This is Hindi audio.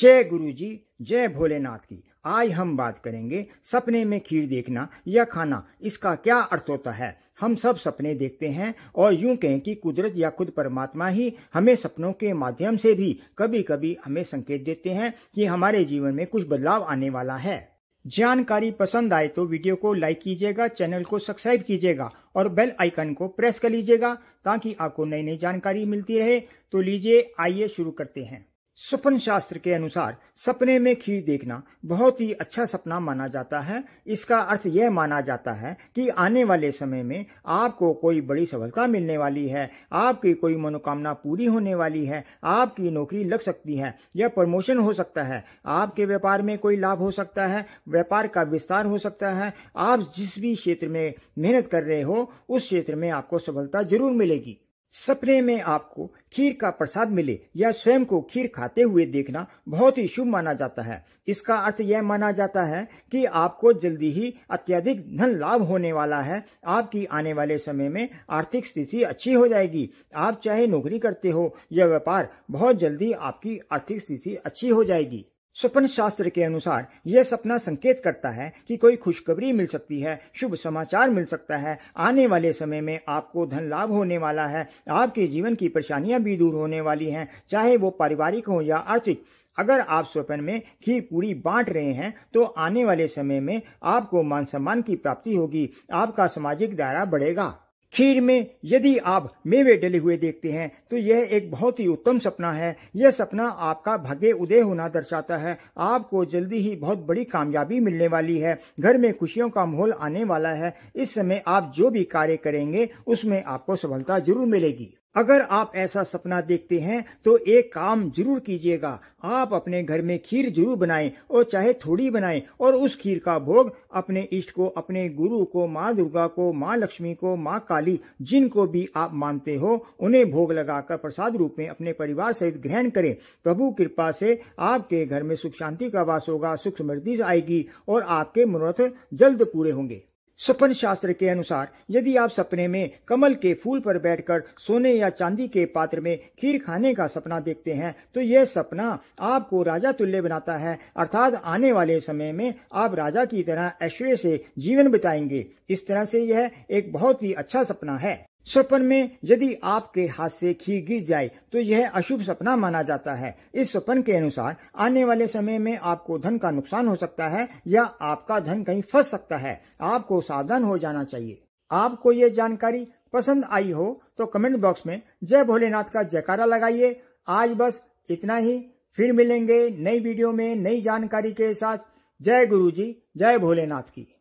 जय गुरु जी जय भोलेनाथ की आज हम बात करेंगे सपने में खीर देखना या खाना इसका क्या अर्थ होता है हम सब सपने देखते हैं और यूं कहें कि कुदरत या खुद परमात्मा ही हमें सपनों के माध्यम से भी कभी कभी हमें संकेत देते हैं कि हमारे जीवन में कुछ बदलाव आने वाला है जानकारी पसंद आए तो वीडियो को लाइक कीजिएगा चैनल को सब्सक्राइब कीजिएगा और बेल आइकन को प्रेस कर लीजिएगा ताकि आपको नई नई जानकारी मिलती रहे तो लीजिए आइए शुरू करते हैं स्वप्न शास्त्र के अनुसार सपने में खीर देखना बहुत ही अच्छा सपना माना जाता है इसका अर्थ यह माना जाता है कि आने वाले समय में आपको कोई बड़ी सफलता मिलने वाली है आपकी कोई मनोकामना पूरी होने वाली है आपकी नौकरी लग सकती है यह प्रमोशन हो सकता है आपके व्यापार में कोई लाभ हो सकता है व्यापार का विस्तार हो सकता है आप जिस भी क्षेत्र में मेहनत कर रहे हो उस क्षेत्र में आपको सफलता जरूर मिलेगी सपने में आपको खीर का प्रसाद मिले या स्वयं को खीर खाते हुए देखना बहुत ही शुभ माना जाता है इसका अर्थ यह माना जाता है कि आपको जल्दी ही अत्यधिक धन लाभ होने वाला है आपकी आने वाले समय में आर्थिक स्थिति अच्छी हो जाएगी आप चाहे नौकरी करते हो या व्यापार बहुत जल्दी आपकी आर्थिक स्थिति अच्छी हो जाएगी स्वप्न शास्त्र के अनुसार यह सपना संकेत करता है कि कोई खुशखबरी मिल सकती है शुभ समाचार मिल सकता है आने वाले समय में आपको धन लाभ होने वाला है आपके जीवन की परेशानियां भी दूर होने वाली हैं चाहे वो पारिवारिक हो या आर्थिक अगर आप स्वप्न में खीर पूरी बांट रहे हैं तो आने वाले समय में आपको मान सम्मान की प्राप्ति होगी आपका सामाजिक दायरा बढ़ेगा खीर में यदि आप मेवे डले हुए देखते हैं तो यह एक बहुत ही उत्तम सपना है यह सपना आपका भाग्य उदय होना दर्शाता है आपको जल्दी ही बहुत बड़ी कामयाबी मिलने वाली है घर में खुशियों का माहौल आने वाला है इस समय आप जो भी कार्य करेंगे उसमें आपको सफलता जरूर मिलेगी अगर आप ऐसा सपना देखते हैं तो एक काम जरूर कीजिएगा आप अपने घर में खीर जरूर बनाएं और चाहे थोड़ी बनाएं और उस खीर का भोग अपने इष्ट को अपने गुरु को माँ दुर्गा को माँ लक्ष्मी को माँ काली जिनको भी आप मानते हो उन्हें भोग लगाकर प्रसाद रूप में अपने परिवार सहित ग्रहण करें प्रभु कृपा से आपके घर में सुख शांति का वास होगा सुख समृद्धि आएगी और आपके मनोरथ जल्द पूरे होंगे सपन शास्त्र के अनुसार यदि आप सपने में कमल के फूल पर बैठकर सोने या चांदी के पात्र में खीर खाने का सपना देखते हैं तो यह सपना आपको राजा तुल्य बनाता है अर्थात आने वाले समय में आप राजा की तरह ऐश्वर्य से जीवन बिताएंगे इस तरह से यह एक बहुत ही अच्छा सपना है स्वप्न में यदि आपके हाथ से खी गिर जाए तो यह अशुभ सपना माना जाता है इस स्वप्न के अनुसार आने वाले समय में आपको धन का नुकसान हो सकता है या आपका धन कहीं फंस सकता है आपको सावधान हो जाना चाहिए आपको ये जानकारी पसंद आई हो तो कमेंट बॉक्स में जय भोलेनाथ का जयकारा लगाइए आज बस इतना ही फिर मिलेंगे नई वीडियो में नई जानकारी के साथ जय गुरु जी जय भोलेनाथ की